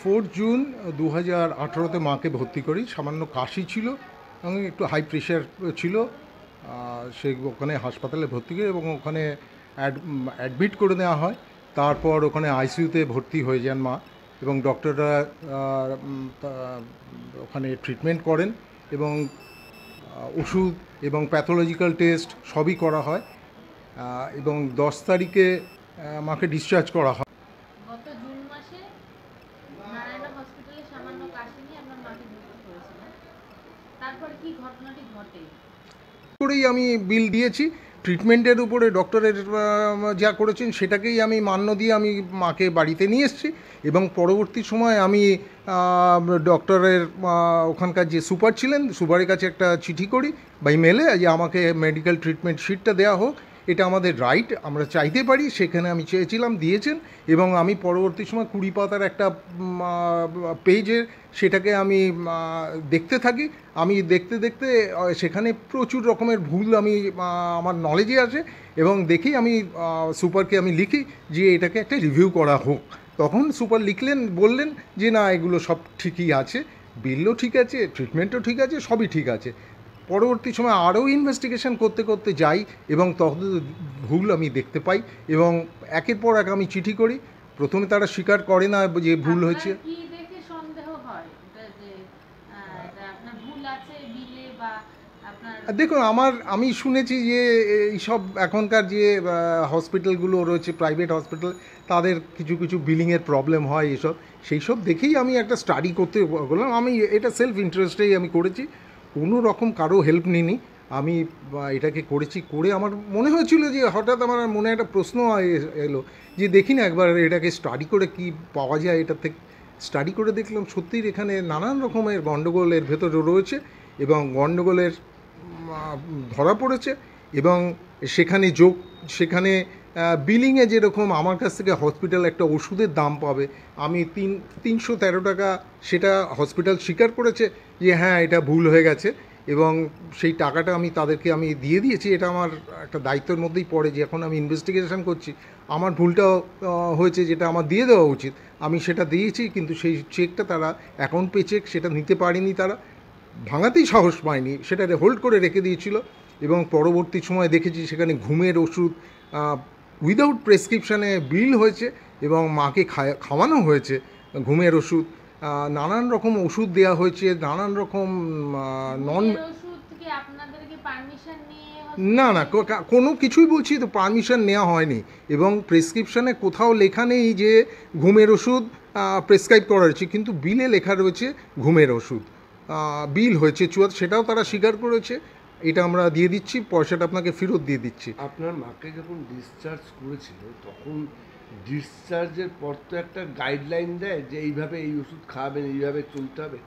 Four June দু হাজার আঠেরোতে মাকে ভর্তি করি সামান্য কাশি ছিল এবং একটু হাই প্রেশার ছিল সে ওখানে হাসপাতালে ভর্তি করে এবং ওখানে অ্যাডমিট করে নেওয়া হয় তারপর ওখানে আইসিইউতে ভর্তি হয়ে যান মা এবং ডক্টররা ওখানে ট্রিটমেন্ট করেন এবং ওষুধ এবং প্যাথোলজিক্যাল টেস্ট সবই করা হয় এবং দশ তারিখে মাকে ডিসচার্জ করা হয় আমি বিল দিয়েছি ট্রিটমেন্টের উপরে ডক্টরের যা করেছেন সেটাকেই আমি মান্য দিয়ে আমি মাকে বাড়িতে নিয়ে এসেছি এবং পরবর্তী সময় আমি ডক্টরের ওখানকার যে সুপার ছিলেন সুপারের কাছে একটা চিঠি করি বা মেলে যে আমাকে মেডিকেল ট্রিটমেন্ট শিটটা দেওয়া হোক এটা আমাদের রাইট আমরা চাইতে পারি সেখানে আমি চেয়েছিলাম দিয়েছেন এবং আমি পরবর্তী সময় কুড়ি পাতার একটা পেজের সেটাকে আমি দেখতে থাকি আমি দেখতে দেখতে সেখানে প্রচুর রকমের ভুল আমি আমার নলেজে আছে এবং দেখি আমি সুপারকে আমি লিখি যে এটাকে একটা রিভিউ করা হোক তখন সুপার লিখলেন বললেন যে না এগুলো সব ঠিকই আছে বিলও ঠিক আছে ট্রিটমেন্টও ঠিক আছে সবই ঠিক আছে পরবর্তী সময় আরও ইনভেস্টিগেশন করতে করতে যাই এবং তদ ভুল আমি দেখতে পাই এবং একের পর এক আমি চিঠি করি প্রথমে তারা স্বীকার করে না যে ভুল হয়েছে দেখুন আমার আমি শুনেছি যে এইসব এখনকার যে হসপিটালগুলো রয়েছে প্রাইভেট হসপিটাল তাদের কিছু কিছু বিলিংয়ের প্রবলেম হয় এসব সেই সব দেখেই আমি একটা স্টাডি করতে বললাম আমি এটা সেলফ ইন্টারেস্টেই আমি করেছি কোনো রকম কারো হেল্প নিইনি আমি এটাকে করেছি করে আমার মনে হয়েছিল যে হঠাৎ আমার মনে একটা প্রশ্ন এলো যে দেখি না একবার এটাকে স্টাডি করে কি পাওয়া যায় এটা থেকে স্টাডি করে দেখলাম সত্যিই এখানে নানান রকমের গণ্ডগোলের ভেতরে রয়েছে এবং গণ্ডগোলের ধরা পড়েছে এবং সেখানে যোগ সেখানে বিলিংয়ে যেরকম আমার কাছ থেকে হসপিটাল একটা ওষুধের দাম পাবে আমি তিন তিনশো তেরো টাকা সেটা হসপিটাল স্বীকার করেছে যে হ্যাঁ এটা ভুল হয়ে গেছে এবং সেই টাকাটা আমি তাদেরকে আমি দিয়ে দিয়েছি এটা আমার একটা দায়িত্বের মধ্যেই পড়ে যে এখন আমি ইনভেস্টিগেশন করছি আমার ভুলটা হয়েছে যেটা আমার দিয়ে দেওয়া উচিত আমি সেটা দিয়েছি কিন্তু সেই চেকটা তারা অ্যাকাউন্ট পে চেক সেটা নিতে পারেনি তারা ভাঙাতেই সাহস পায়নি সেটা হোল্ড করে রেখে দিয়েছিল এবং পরবর্তী সময় দেখেছি সেখানে ঘুমের ওষুধ উইদাউট প্রেসক্রিপশানে বিল হয়েছে এবং মাকে খাওয়ানো হয়েছে ঘুমের ওষুধ নানান রকম ওষুধ দেয়া হয়েছে নানান রকম নন না না কোনো কিছুই বলছি তো পারমিশন নেওয়া হয়নি এবং প্রেসক্রিপশানে কোথাও লেখা নেই যে ঘুমের ওষুধ প্রেসক্রাইব করা হয়েছে কিন্তু বিলে লেখা রয়েছে ঘুমের ওষুধ বিল হয়েছে চুয়াত সেটাও তারা স্বীকার করেছে এটা আমরা দিয়ে দিচ্ছি পয়সাটা আপনাকে ফেরত দিয়ে দিচ্ছি আপনার মাকে যখন ডিসচার্জ করেছিল তখন ডিসচার্জের পর তো একটা গাইডলাইন দেয় যে এইভাবে এই ওষুধ খাবেন এইভাবে চলতে হবে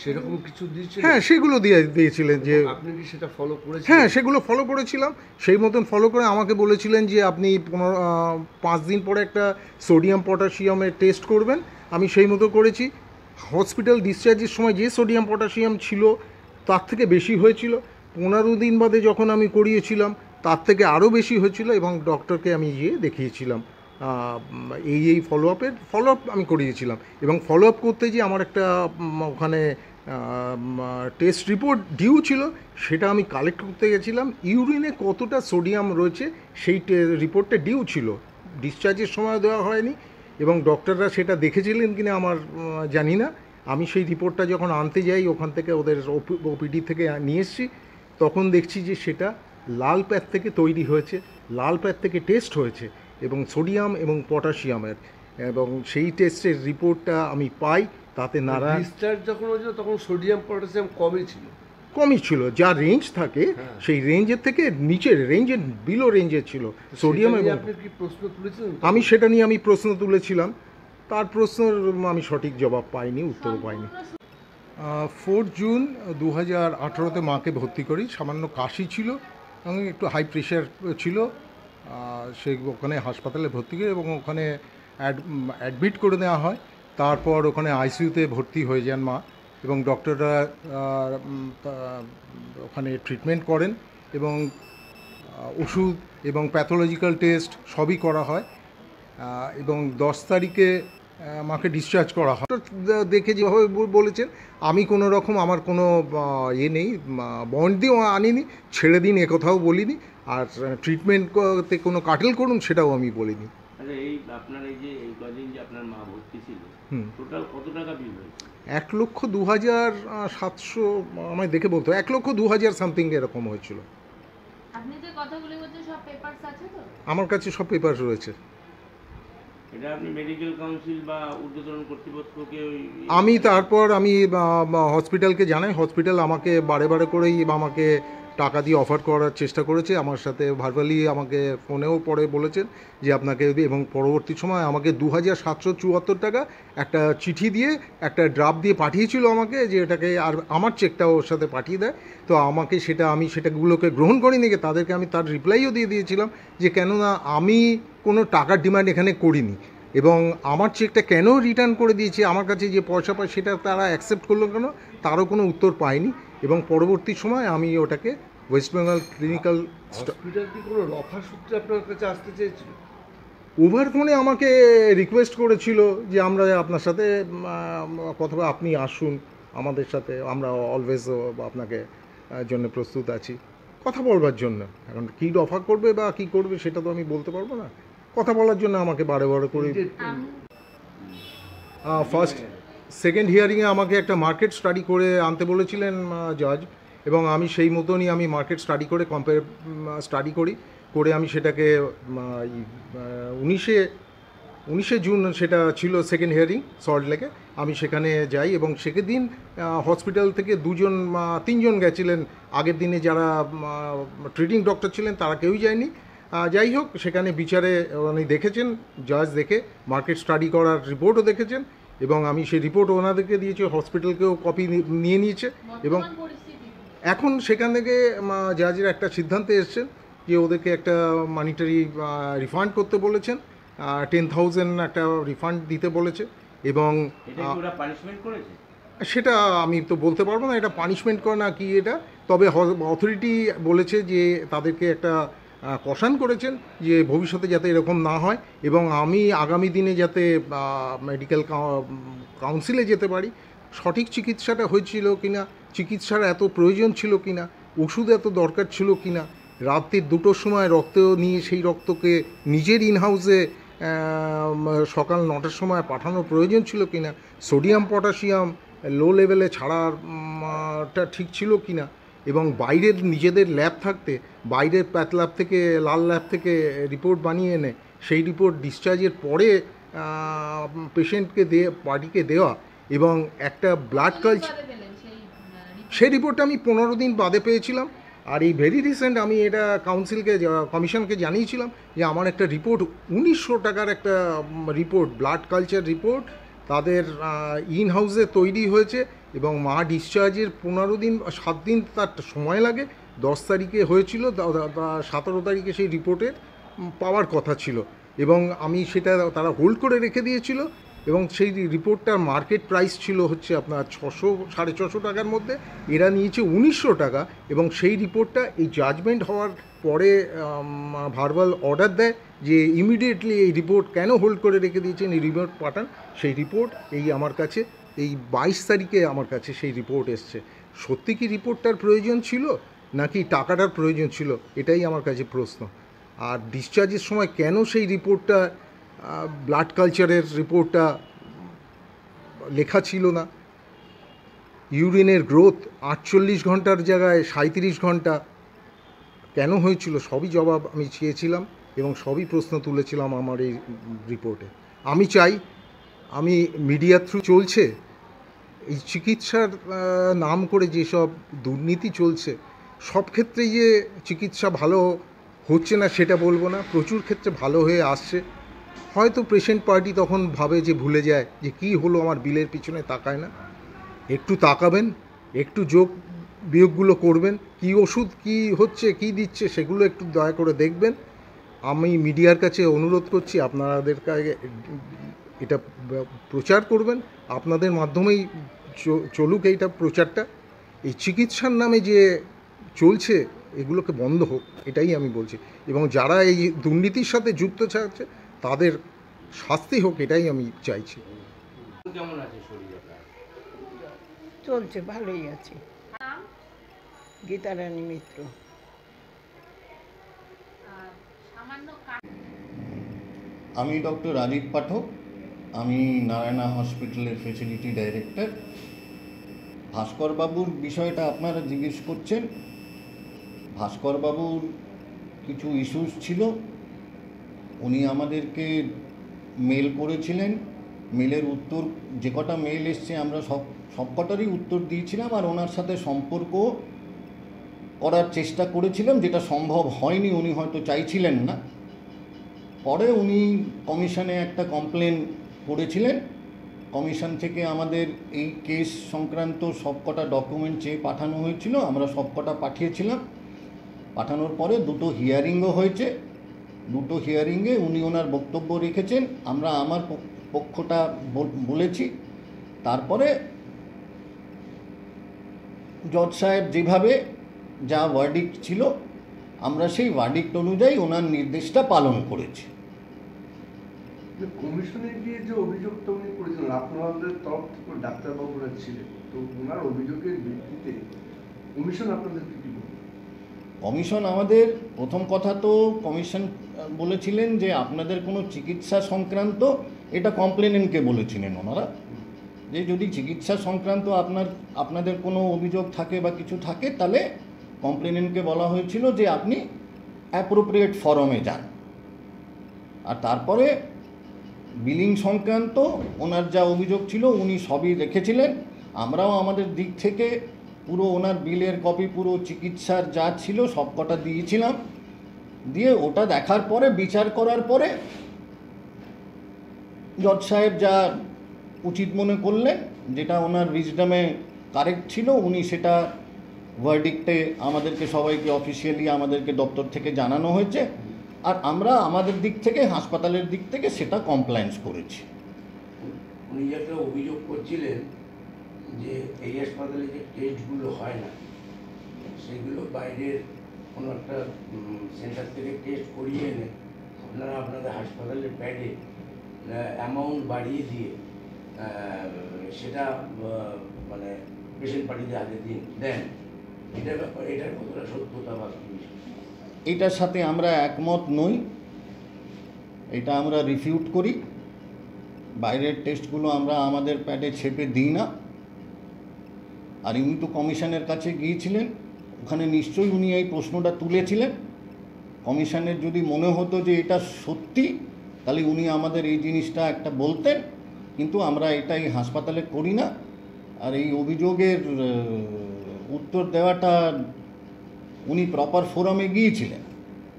সেরকম কিছু দিয়েছিলেন হ্যাঁ সেগুলো দিয়ে দিয়েছিলেন যে আপনি কি সেটা ফলো করেছেন হ্যাঁ সেগুলো ফলো করেছিলাম সেই মতন ফলো করে আমাকে বলেছিলেন যে আপনি পনেরো পাঁচ দিন পরে একটা সোডিয়াম পটাশিয়ামের টেস্ট করবেন আমি সেই মতো করেছি হসপিটাল ডিসচার্জের সময় যে সোডিয়াম পটাশিয়াম ছিল তার থেকে বেশি হয়েছিল পনেরো দিন বাদে যখন আমি করিয়েছিলাম তার থেকে আরও বেশি হয়েছিল এবং ডক্টরকে আমি গিয়ে দেখিয়েছিলাম এই এই ফলো আপের ফলো আপ আমি করিয়েছিলাম এবং ফলো আপ করতে যে আমার একটা ওখানে টেস্ট রিপোর্ট ডিউ ছিল সেটা আমি কালেক্ট করতে গেছিলাম ইউরিনে কতটা সোডিয়াম রয়েছে সেই রিপোর্টটা ডিউ ছিল ডিসচার্জের সময় দেওয়া হয়নি এবং ডক্টররা সেটা দেখেছিলেন কিনা আমার জানি না আমি সেই রিপোর্টটা যখন আনতে যাই ওখান থেকে ওদের ওপিডি থেকে নিয়ে এসছি তখন দেখছি যে সেটা লাল প্যাথ থেকে তৈরি হয়েছে লাল প্যাথ থেকে টেস্ট হয়েছে এবং সোডিয়াম এবং পটাশিয়ামের এবং সেই টেস্টের রিপোর্টটা আমি পাই তাতে নারায়ণ ডিসচার্জ যখন হয়েছিল তখন সোডিয়াম পটাশিয়াম কমই ছিল কমই ছিল যা রেঞ্জ থাকে হ্যাঁ। সেই রেঞ্জের থেকে নিচের রেঞ্জের বিলো রেঞ্জের ছিল সোডিয়াম এবং আমি সেটা নিয়ে আমি প্রশ্ন তুলেছিলাম তার প্রশ্নের আমি সঠিক জবাব পাইনি উত্তর পাইনি ফোর জুন দু হাজার আঠেরোতে মাকে ভর্তি করি সামান্য কাশি ছিল এবং একটু হাই প্রেশার ছিল সে ওখানে হাসপাতালে ভর্তি করে এবং ওখানে অ্যাডমিট করে নেওয়া হয় তারপর ওখানে আইসিইউতে ভর্তি হয়ে যান মা এবং ডক্টররা ওখানে ট্রিটমেন্ট করেন এবং ওষুধ এবং প্যাথোলজিক্যাল টেস্ট সবই করা হয় এবং দশ তারিখে মাকে ডিসচার্জ করা হয় দেখে যেভাবে বলেছেন আমি কোনো রকম আমার কোনো ইয়ে নেই বন্ড দিয়েও আনিনি ছেড়ে দিন একথাও বলিনি আর ট্রিটমেন্টতে কোনো কাটেল করুন সেটাও আমি বলিনি আচ্ছা, এক লক্ষ দু হাজার সাতশো আমায় দেখে বলতো এক লক্ষ দু হাজার সামথিং এরকম হয়েছিল আমার কাছে সব পেপার রয়েছে আমি তারপর আমি হসপিটালকে জানাই হসপিটাল আমাকে বারে বারে করেই আমাকে টাকা দিয়ে অফার করার চেষ্টা করেছে আমার সাথে ভার্বালি আমাকে ফোনেও পরে বলেছেন যে আপনাকে এবং পরবর্তী সময় আমাকে দু হাজার সাতশো চুয়াত্তর টাকা একটা চিঠি দিয়ে একটা ড্রাফট দিয়ে পাঠিয়েছিল আমাকে যে এটাকে আর আমার চেকটা ওর সাথে পাঠিয়ে দেয় তো আমাকে সেটা আমি সেটাগুলোকে গ্রহণ করিনি তাদেরকে আমি তার রিপ্লাইও দিয়ে দিয়েছিলাম যে কেননা আমি কোনো টাকার ডিমান্ড এখানে করিনি এবং আমার চেকটা কেন রিটার্ন করে দিয়েছে আমার কাছে যে পয়সা পায় সেটা তারা অ্যাকসেপ্ট করলো কেন তারও কোনো উত্তর পায়নি এবং পরবর্তী সময় আমি ওটাকে ওয়েস্ট বেঙ্গল ক্লিনিক্যাল কোনো কাছে আসতে ফোনে আমাকে রিকোয়েস্ট করেছিল যে আমরা আপনার সাথে কথা আপনি আসুন আমাদের সাথে আমরা অলওয়েজ আপনাকে জন্য প্রস্তুত আছি কথা বলবার জন্য এখন কী অফার করবে বা কী করবে সেটা তো আমি বলতে পারবো না কথা বলার জন্য আমাকে বারে বারে করে ফার্স্ট সেকেন্ড হিয়ারিংয়ে আমাকে একটা মার্কেট স্টাডি করে আনতে বলেছিলেন জাজ এবং আমি সেই মতনই আমি মার্কেট স্টাডি করে কম্পেয়ার স্টাডি করি করে আমি সেটাকে উনিশে উনিশে জুন সেটা ছিল সেকেন্ড হিয়ারিং সল্ট লেকে আমি সেখানে যাই এবং সেদিন হসপিটাল থেকে দুজন তিনজন গেছিলেন আগের দিনে যারা ট্রিটিং ডক্টর ছিলেন তারা কেউই যায়নি যাই হোক সেখানে বিচারে উনি দেখেছেন জাজ দেখে মার্কেট স্টাডি করার রিপোর্টও দেখেছেন এবং আমি সেই রিপোর্ট ওনাদেরকে দিয়েছি হসপিটালকেও কপি নিয়ে নিয়েছে এবং এখন সেখান থেকে জাজের একটা সিদ্ধান্তে এসছেন যে ওদেরকে একটা মানিটারি রিফান্ড করতে বলেছেন টেন থাউজেন্ড একটা রিফান্ড দিতে বলেছে এবং সেটা আমি তো বলতে পারবো না এটা পানিশমেন্ট করে না কি এটা তবে অথরিটি বলেছে যে তাদেরকে একটা কষান করেছেন যে ভবিষ্যতে যাতে এরকম না হয় এবং আমি আগামী দিনে যাতে মেডিকেল কাউন্সিলে যেতে পারি সঠিক চিকিৎসাটা হয়েছিল কি না চিকিৎসার এত প্রয়োজন ছিল কি না ওষুধ এত দরকার ছিল কি না রাত্রির দুটোর সময় রক্ত নিয়ে সেই রক্তকে নিজের ইনহাউসে সকাল নটার সময় পাঠানোর প্রয়োজন ছিল কি না সোডিয়াম পটাশিয়াম লো লেভেলে ছাড়াটা ঠিক ছিল কি না এবং বাইরের নিজেদের ল্যাব থাকতে বাইরের প্যাথ ল্যাব থেকে লাল ল্যাব থেকে রিপোর্ট বানিয়ে এনে সেই রিপোর্ট ডিসচার্জের পরে পেশেন্টকে দে পার্টিকে দেওয়া এবং একটা ব্লাড কালচার সেই রিপোর্টটা আমি পনেরো দিন বাদে পেয়েছিলাম আর এই ভেরি রিসেন্ট আমি এটা কাউন্সিলকে কমিশনকে জানিয়েছিলাম যে আমার একটা রিপোর্ট উনিশশো টাকার একটা রিপোর্ট ব্লাড কালচার রিপোর্ট তাদের ইন হাউসে তৈরি হয়েছে এবং মা ডিসচার্জের পনেরো দিন সাত দিন তার সময় লাগে দশ তারিখে হয়েছিল সতেরো তারিখে সেই রিপোর্টের পাওয়ার কথা ছিল এবং আমি সেটা তারা হোল্ড করে রেখে দিয়েছিল এবং সেই রিপোর্টটার মার্কেট প্রাইস ছিল হচ্ছে আপনার ছশো সাড়ে ছশো টাকার মধ্যে এরা নিয়েছে উনিশশো টাকা এবং সেই রিপোর্টটা এই জাজমেন্ট হওয়ার পরে ভার্বাল অর্ডার দেয় যে ইমিডিয়েটলি এই রিপোর্ট কেন হোল্ড করে রেখে দিয়েছেন এই রিপোর্ট পাঠান সেই রিপোর্ট এই আমার কাছে এই বাইশ তারিখে আমার কাছে সেই রিপোর্ট এসছে সত্যি কি রিপোর্টটার প্রয়োজন ছিল নাকি টাকাটার প্রয়োজন ছিল এটাই আমার কাছে প্রশ্ন আর ডিসচার্জের সময় কেন সেই রিপোর্টটা ব্লাড কালচারের রিপোর্টটা লেখা ছিল না ইউরিনের গ্রোথ আটচল্লিশ ঘন্টার জায়গায় সাঁত্রিশ ঘন্টা কেন হয়েছিল সবই জবাব আমি চেয়েছিলাম এবং সবই প্রশ্ন তুলেছিলাম আমার এই রিপোর্টে আমি চাই আমি মিডিয়ার থ্রু চলছে এই চিকিৎসার নাম করে যেসব দুর্নীতি চলছে সব ক্ষেত্রে যে চিকিৎসা ভালো হচ্ছে না সেটা বলবো না প্রচুর ক্ষেত্রে ভালো হয়ে আসছে হয়তো পেশেন্ট পার্টি তখন ভাবে যে ভুলে যায় যে কি হলো আমার বিলের পিছনে তাকায় না একটু তাকাবেন একটু যোগ বিয়োগগুলো করবেন কি ওষুধ কি হচ্ছে কি দিচ্ছে সেগুলো একটু দয়া করে দেখবেন আমি মিডিয়ার কাছে অনুরোধ করছি আপনাদের এটা প্রচার করবেন আপনাদের মাধ্যমেই চলুক এইটা প্রচারটা এই চিকিৎসার নামে যে চলছে এগুলোকে বন্ধ হোক এটাই আমি বলছি এবং যারা এই দুর্নীতির সাথে যুক্ত থাকছে তাদের শাস্তি হোক এটাই আমি চাইছি চলছে ভালোই আছে গীতারানী মিত্র আমি ডক্টর রাজীব পাঠক আমি নারায়ণা হসপিটালের ফেসিলিটি ডাইরেক্টর ভাস্করবাবুর বিষয়টা আপনারা জিজ্ঞেস করছেন ভাস্করবাবুর কিছু ইস্যুস ছিল উনি আমাদেরকে মেল করেছিলেন মেলের উত্তর যে কটা মেল এসছে আমরা সব সবকটারই উত্তর দিয়েছিলাম আর ওনার সাথে সম্পর্ক করার চেষ্টা করেছিলাম যেটা সম্ভব হয়নি উনি হয়তো চাইছিলেন না পরে উনি কমিশনে একটা কমপ্লেন করেছিলেন কমিশন থেকে আমাদের এই কেস সংক্রান্ত সবকটা ডকুমেন্ট চেয়ে পাঠানো হয়েছিল আমরা সবকটা পাঠিয়েছিলাম পাঠানোর পরে দুটো হিয়ারিংও হয়েছে দুটো হিয়ারিংয়ে উনি ওনার বক্তব্য রেখেছেন আমরা আমার পক্ষটা বলেছি তারপরে জজ সাহেব যেভাবে যা ওয়ার্ডিক্ট ছিল আমরা সেই ওয়ার্ডিক্ট অনুযায়ী ওনার নির্দেশটা পালন করেছি কমিশনে গিয়ে যে উনি করেছিলেন আপনাদের তরফ থেকে ডাক্তারবাবুরা ছিলেন তো ওনার অভিযোগের ভিত্তিতে কমিশন আপনাদের কি কমিশন আমাদের প্রথম কথা তো কমিশন বলেছিলেন যে আপনাদের কোনো চিকিৎসা সংক্রান্ত এটা কমপ্লেনেন্টকে বলেছিলেন ওনারা যে যদি চিকিৎসা সংক্রান্ত আপনার আপনাদের কোনো অভিযোগ থাকে বা কিছু থাকে তাহলে কমপ্লেনেন্টকে বলা হয়েছিল যে আপনি অ্যাপ্রোপ্রিয়েট ফরমে যান আর তারপরে বিলিং সংক্রান্ত ওনার যা অভিযোগ ছিল উনি সবই রেখেছিলেন আমরাও আমাদের দিক থেকে পুরো ওনার বিলের কপি পুরো চিকিৎসার যা ছিল সব কটা দিয়েছিলাম দিয়ে ওটা দেখার পরে বিচার করার পরে জজ সাহেব যা উচিত মনে করলেন যেটা ওনার উইজডামে কারেক্ট ছিল উনি সেটা ভার্ডিক্টে আমাদেরকে সবাইকে অফিসিয়ালি আমাদেরকে দপ্তর থেকে জানানো হয়েছে আর আমরা আমাদের দিক থেকে হাসপাতালের দিক থেকে সেটা কমপ্লায়েন্স করেছি উনি যে অভিযোগ করছিলেন যে এই হাসপাতালে যে টেস্টগুলো হয় না সেগুলো বাইরের কোনো একটা সেন্টার থেকে টেস্ট করিয়ে এনে আপনারা আপনাদের হাসপাতালের প্যাডে অ্যামাউন্ট বাড়িয়ে দিয়ে সেটা মানে পেশেন্ট পার্টিতে হাতে দিন দেন এটার সাথে আমরা একমত নই এটা আমরা রিফিউট করি বাইরের টেস্টগুলো আমরা আমাদের প্যাডে ছেপে দিই না আর উনি তো কমিশনের কাছে গিয়েছিলেন ওখানে নিশ্চয়ই উনি এই প্রশ্নটা তুলেছিলেন কমিশনের যদি মনে হতো যে এটা সত্যি তাহলে উনি আমাদের এই জিনিসটা একটা বলতেন কিন্তু আমরা এটা এই হাসপাতালে করি না আর এই অভিযোগের উত্তর দেওয়াটা উনি প্রপার ফোরামে গিয়েছিলেন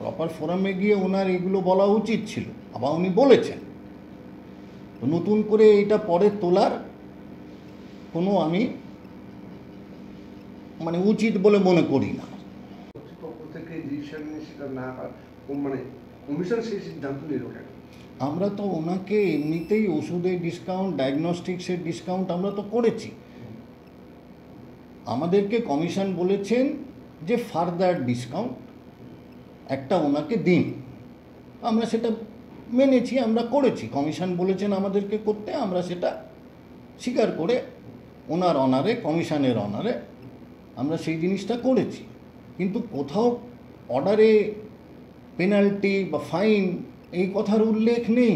প্রপার ফোরামে গিয়ে ওনার এগুলো বলা উচিত ছিল আবার উনি বলেছেন নতুন করে এটা পরে তোলার কোনো আমি মানে উচিত বলে মনে করি না মানে কমিশন আমরা তো ওনাকে এমনিতেই ওষুধের ডিসকাউন্ট ডায়াগনস্টিক্সের ডিসকাউন্ট আমরা তো করেছি আমাদেরকে কমিশন বলেছেন যে ফার্দার ডিসকাউন্ট একটা ওনাকে দিন আমরা সেটা মেনেছি আমরা করেছি কমিশন বলেছেন আমাদেরকে করতে আমরা সেটা স্বীকার করে ওনার অনারে কমিশনের অনারে আমরা সেই জিনিসটা করেছি কিন্তু কোথাও অর্ডারে পেনাল্টি বা ফাইন এই কথার উল্লেখ নেই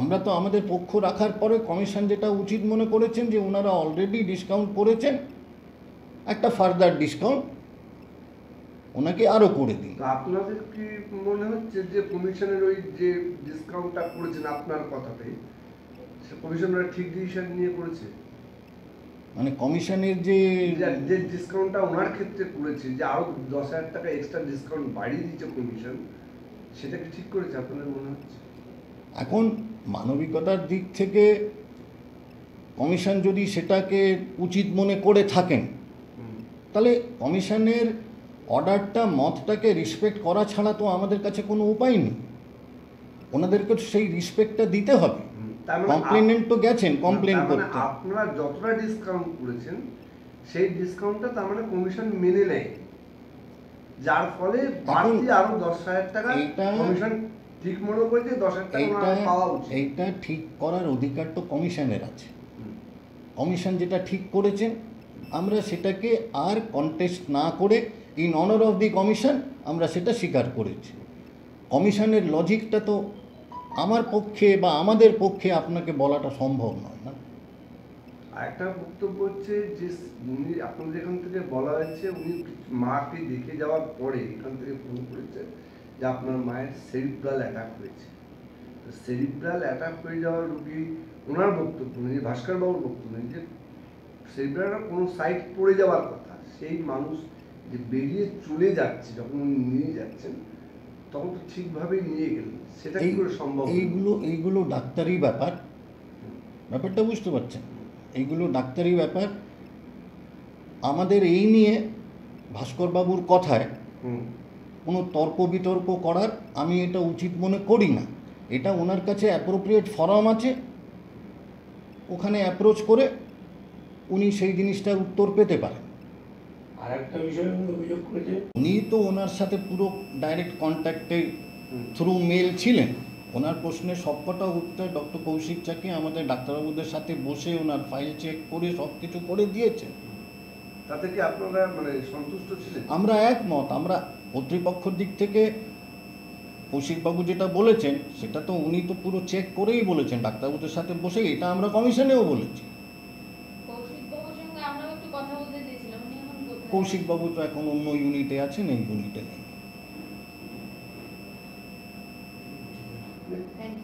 আমরা তো আমাদের পক্ষ রাখার পরে কমিশন যেটা উচিত মনে করেছেন যে ওনারা অলরেডি ডিসকাউন্ট করেছেন একটা ফার্দার ডিসকাউন্ট ওনাকে আরও করে দিন আপনাদের কি মনে হচ্ছে যে কমিশনের ওই যে ডিসকাউন্টটা করেছেন আপনার কথাতে সে কমিশনরা ঠিক ডিসিশন নিয়ে করেছে মানে কমিশনের যে যে ডিসকাউন্টটা ওনার ক্ষেত্রে করেছে যে আরো দশ হাজার টাকা এক্সট্রা ডিসকাউন্ট বাড়িয়ে দিচ্ছে কমিশন সেটাকে ঠিক করেছে আপনাদের মনে হচ্ছে এখন মানবিকতার দিক থেকে কমিশন যদি সেটাকে উচিত মনে করে থাকেন তাহলে কমিশনের অর্ডারটা মতটাকে রেসপেক্ট করা ছাড়া তো আমাদের কাছে কোনো উপায় নেই ওনাদেরকে সেই রেসপেক্টটা দিতে হবে কমপ্লেনেন্ট তো গেছেন কমপ্লেন মানে করতে আপনারা যতটা ডিসকাউন্ট করেছেন সেই ডিসকাউন্টটা তার মানে কমিশন মেনে নেয় যার ফলে বাড়তি আরো দশ হাজার টাকা কমিশন ঠিক মনে করি যে দশ পাওয়া উচিত এইটা ঠিক করার অধিকার তো কমিশনের আছে কমিশন যেটা ঠিক করেছেন আমরা সেটাকে আর কন্টেস্ট না করে in honour of the commission আমরা সেটা স্বীকার করেছি কমিশনের লজিকটা তো আমার পক্ষে বা আমাদের পক্ষে আপনাকে বলাটা সম্ভব নয় না একটা বক্তব্য হচ্ছে যে উনি আপনাদের এখান থেকে বলা হয়েছে উনি মাকে দেখে যাওয়ার পরে এখান থেকে ফোন করেছে যে আপনার মায়ের সেরিব্রাল অ্যাটাক হয়েছে সেরিব্রাল অ্যাটাক হয়ে যাওয়ার রুগী ওনার বক্তব্য নেই ভাস্করবাবুর বক্তব্য নেই যে সেরিব্রাল কোনো সাইড পড়ে যাওয়ার কথা সেই মানুষ যে বেরিয়ে চলে যাচ্ছে যখন উনি নিয়ে যাচ্ছেন তখন তো ঠিকভাবেই নিয়ে গেলেন সেটা কি করে সম্ভব এইগুলো এইগুলো ডাক্তারি ব্যাপার ব্যাপারটা বুঝতে পারছেন এইগুলো ডাক্তারি ব্যাপার আমাদের এই নিয়ে ভাস্করবাবুর কথায় কোনো তর্ক বিতর্ক করার আমি এটা উচিত মনে করি না এটা ওনার কাছে অ্যাপ্রোপ্রিয়েট ফরম আছে ওখানে অ্যাপ্রোচ করে উনি সেই জিনিসটার উত্তর পেতে পারেন একটা বিষয় উনি তো ওনার সাথে পুরো ডাইরেক্ট কন্ট্যাক্টে থ্রু মেল ছিলেন ওনার প্রশ্নের সবকটা উত্তর ডক্টর কৌশিক চাকি আমাদের ডাক্তারবাবুদের সাথে বসে ওনার ফাইল চেক করে সব কিছু করে দিয়েছেন তাতে কি আপনারা মানে সন্তুষ্ট ছিলেন আমরা একমত আমরা কর্তৃপক্ষর দিক থেকে কৌশিকবাবু যেটা বলেছেন সেটা তো উনি তো পুরো চেক করেই বলেছেন ডাক্তারবাবুদের সাথে বসে এটা আমরা কমিশনেও বলেছি কৌশিকবাবু তো এখন অন্য ইউনিটে আছেন এই ইউনিটে নেই